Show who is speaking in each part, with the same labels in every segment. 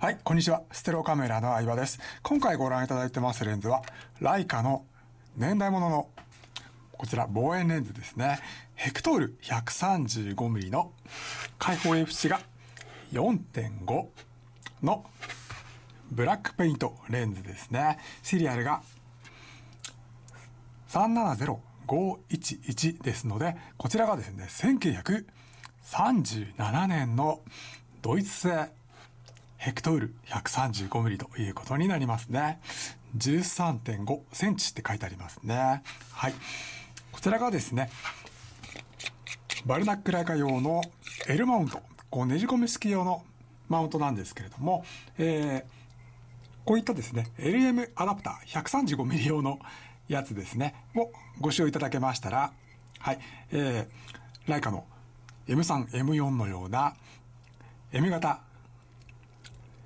Speaker 1: はい、こんにちは。ステロカメラの相葉です。今回ご覧いただいてますレンズは、ライカの年代物のの、こちら望遠レンズですね。ヘクトール 135mm の開放 F 値が4.5のブラックペイントレンズですね。シリアルが370511ですので、こちらがですね、1937年のドイツ製ヘクトル 135mm ということになりますね。13.5センチって書いてありますね。はい。こちらがですね、バルナックライカ用の L マウント、こうねじ込み式用のマウントなんですけれども、えー、こういったですね、LM アダプター 135mm 用のやつですね、をご使用いただけましたら、はい、えー、ライカの M3、M4 のような M 型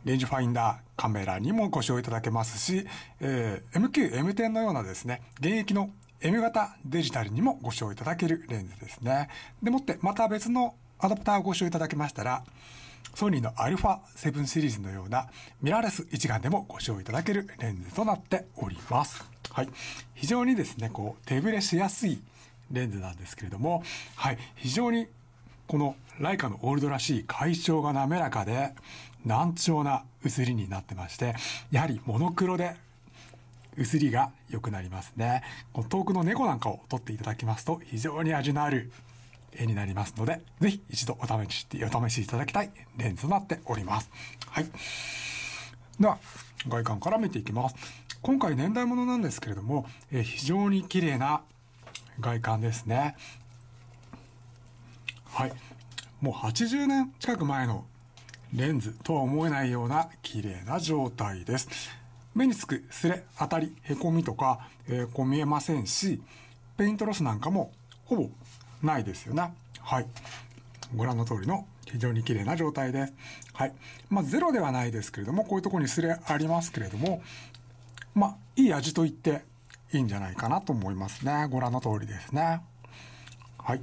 Speaker 1: レンジファインダー、カメラにもご使用いただけますし、えー、MQ、M10 のようなですね、現役の M 型デジタルにもご使用いただけるレンズですね。でもって、また別のアダプターをご使用いただけましたら、ソニーの α7 シリーズのようなミラーレス一眼でもご使用いただけるレンズとなっております。はい。非常にですね、こう、手ぶれしやすいレンズなんですけれども、はい。非常にこのライカのオールドらしい解消が滑らかで、難聴な薄りになってましてやはりモノクロで薄りが良くなりますね遠くの猫なんかを撮っていただきますと非常に味のある絵になりますので是非一度お試しお試しいただきたいレンズとなっておりますはいでは外観から見ていきます今回年代物なんですけれども、え非常に綺麗な外観ですねはいもう80年近く前のレンズとは思えないような綺麗な状態です。目につくすれ、当たり、へこみとか、えー、こう見えませんし、ペイントロスなんかもほぼないですよね。はい。ご覧の通りの非常に綺麗な状態です。はい。まあ、ゼロではないですけれども、こういうとこにすれありますけれども、まあ、いい味と言っていいんじゃないかなと思いますね。ご覧の通りですね。はい。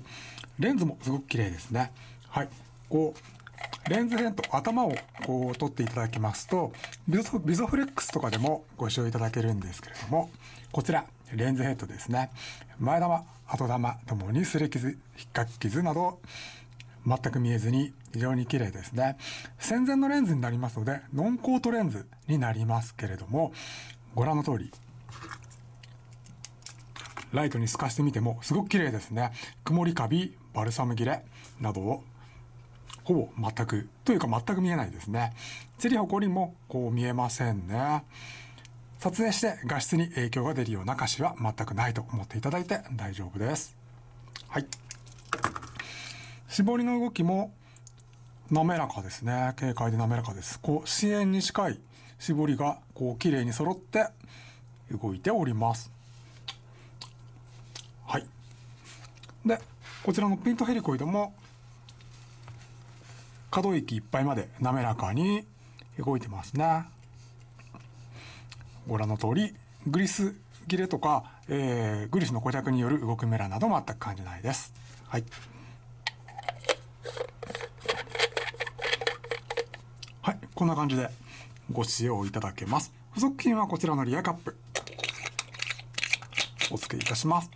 Speaker 1: レンズもすごく綺麗ですね。はい。こう、レンズ片と頭をこう取っていただきますとビゾビゾフレックスとかでもご使用いただけるんですけれどもこちらレンズヘッドですね前玉後玉ともに擦れ傷引っかき傷など全く見えずに非常に綺麗ですね戦前のレンズになりますのでノンコートレンズになりますけれどもご覧の通りライトに透かしてみてもすごく綺麗ですね曇りカビバルサム切れなどをほぼ全く、というか全く見えないですね。釣りホコリもこう見えませんね。撮影して画質に影響が出るような歌詞は全くないと思っていただいて大丈夫です。はい。絞りの動きも滑らかですね。軽快で滑らかです。こう、支援に近い絞りがこう綺麗に揃って動いております。はい。で、こちらのピントヘリコイドも可動域いっぱいまで滑らかに動いてますね。ご覧の通り、グリス切れとか、えー、グリスの固着による動くメラなど全く感じないです。はい。はい、こんな感じでご使用いただけます。付属品はこちらのリアカップ。お付けいたします。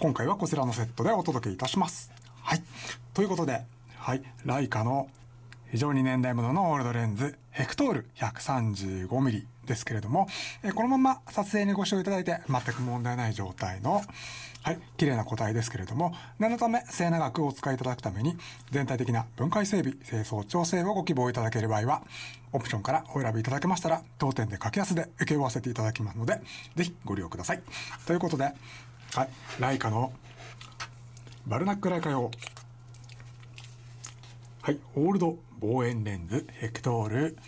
Speaker 1: 今回はこちらのセットでお届けいたします。はい。ということで、はい、ライカの非常に年代物のオールドレンズヘクトール 135mm ですけれども、えこのまま撮影にご使用いただいて全く問題ない状態の、はい、綺麗な個体ですけれども、念のため末長くお使いいただくために、全体的な分解整備、清掃調整をご希望いただける場合は、オプションからお選びいただけましたら、当店で格安で請け負わせていただきますので、ぜひご利用ください。ということで、はい、ライカのバルナックライカ用、はい、オールド応援レンズヘクトール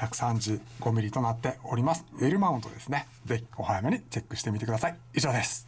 Speaker 1: 135mm となっております。ウェルマウントですね。ぜひお早めにチェックしてみてください。以上です。